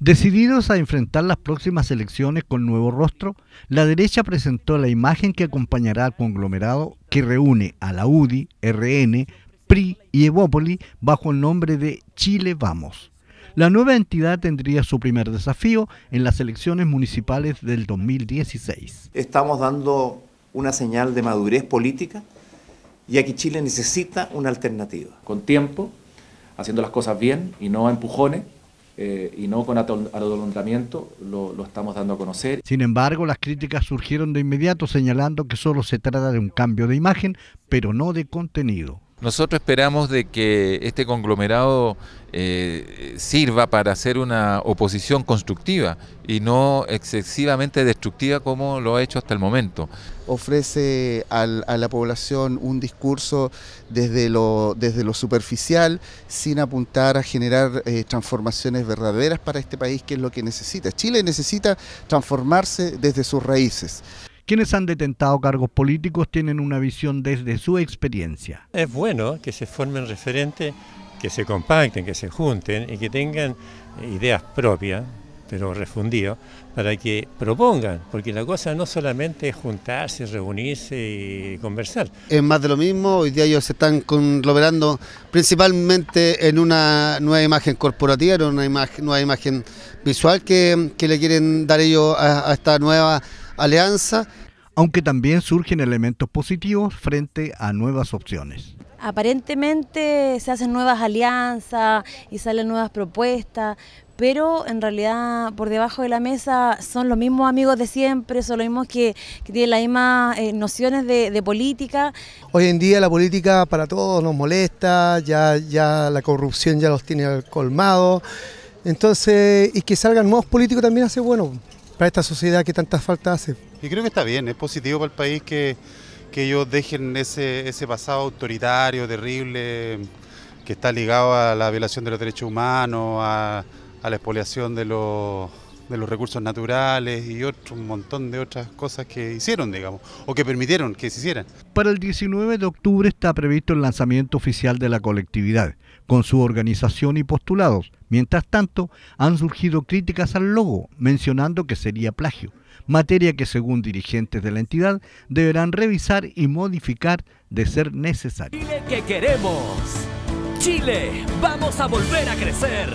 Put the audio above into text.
Decididos a enfrentar las próximas elecciones con nuevo rostro, la derecha presentó la imagen que acompañará al conglomerado que reúne a la UDI, RN, PRI y Evópoli bajo el nombre de Chile Vamos. La nueva entidad tendría su primer desafío en las elecciones municipales del 2016. Estamos dando una señal de madurez política y aquí Chile necesita una alternativa. Con tiempo, haciendo las cosas bien y no a empujones, eh, y no con atolondramiento, lo, lo estamos dando a conocer. Sin embargo, las críticas surgieron de inmediato señalando que solo se trata de un cambio de imagen, pero no de contenido. Nosotros esperamos de que este conglomerado eh, sirva para hacer una oposición constructiva y no excesivamente destructiva como lo ha hecho hasta el momento. Ofrece a la población un discurso desde lo, desde lo superficial sin apuntar a generar eh, transformaciones verdaderas para este país que es lo que necesita. Chile necesita transformarse desde sus raíces. Quienes han detentado cargos políticos tienen una visión desde su experiencia. Es bueno que se formen referentes, que se compacten, que se junten y que tengan ideas propias pero refundidas, para que propongan, porque la cosa no solamente es juntarse, reunirse y conversar. Es más de lo mismo, hoy día ellos se están conglomerando principalmente en una nueva imagen corporativa, en una imagen, nueva imagen visual que, le quieren dar ellos a esta nueva alianza. Aunque también surgen elementos positivos frente a nuevas opciones aparentemente se hacen nuevas alianzas y salen nuevas propuestas, pero en realidad por debajo de la mesa son los mismos amigos de siempre, son los mismos que, tienen las mismas eh, nociones de, política. Hoy en día la política para todos nos molesta, ya, ya la corrupción ya los tiene colmados, entonces, y que salgan nuevos políticos también hace bueno para esta sociedad que tantas faltas hace. Y creo que está bien, es positivo para el país que, ellos dejen ese, ese pasado autoritario, terrible, que está ligado a la violación de los derechos humanos, a la expoliación de los de los recursos naturales y otro, un montón de otras cosas que hicieron, digamos, o que permitieron que se hicieran. Para el 19 de octubre está previsto el lanzamiento oficial de la colectividad, con su organización y postulados. Mientras tanto, han surgido críticas al logo, mencionando que sería plagio, materia que según dirigentes de la entidad deberán revisar y modificar de ser necesario. Chile que queremos. Chile, vamos a volver a crecer.